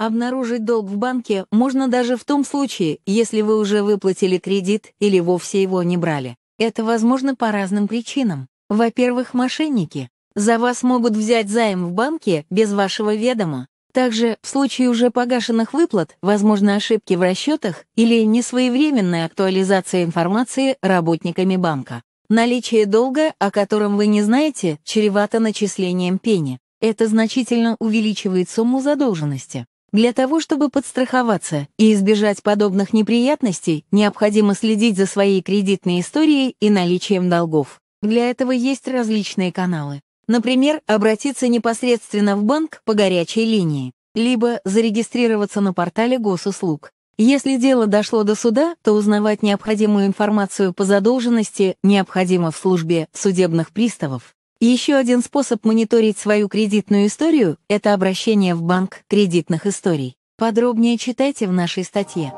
Обнаружить долг в банке можно даже в том случае, если вы уже выплатили кредит или вовсе его не брали. Это возможно по разным причинам. Во-первых, мошенники. За вас могут взять займ в банке без вашего ведома. Также в случае уже погашенных выплат возможны ошибки в расчетах или несвоевременная актуализация информации работниками банка. Наличие долга, о котором вы не знаете, чревато начислением пени. Это значительно увеличивает сумму задолженности. Для того, чтобы подстраховаться и избежать подобных неприятностей, необходимо следить за своей кредитной историей и наличием долгов. Для этого есть различные каналы. Например, обратиться непосредственно в банк по горячей линии, либо зарегистрироваться на портале госуслуг. Если дело дошло до суда, то узнавать необходимую информацию по задолженности необходимо в службе судебных приставов. Еще один способ мониторить свою кредитную историю – это обращение в банк кредитных историй. Подробнее читайте в нашей статье.